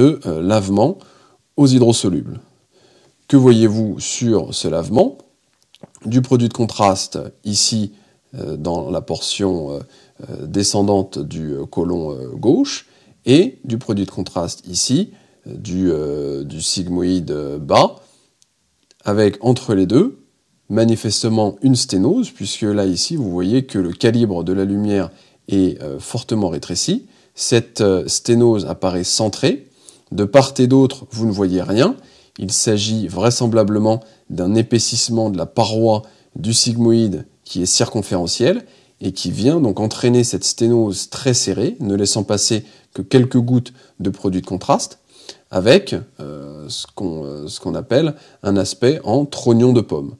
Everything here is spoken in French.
de euh, lavement aux hydrosolubles. Que voyez-vous sur ce lavement Du produit de contraste ici euh, dans la portion euh, descendante du côlon gauche et du produit de contraste ici du, du sigmoïde bas avec entre les deux manifestement une sténose, puisque là ici vous voyez que le calibre de la lumière est fortement rétréci. Cette sténose apparaît centrée de part et d'autre, vous ne voyez rien. Il s'agit vraisemblablement d'un épaississement de la paroi du sigmoïde qui est circonférentiel et qui vient donc entraîner cette sténose très serrée, ne laissant passer que quelques gouttes de produits de contraste, avec euh, euh, ce qu'on appelle un aspect en trognon de pomme.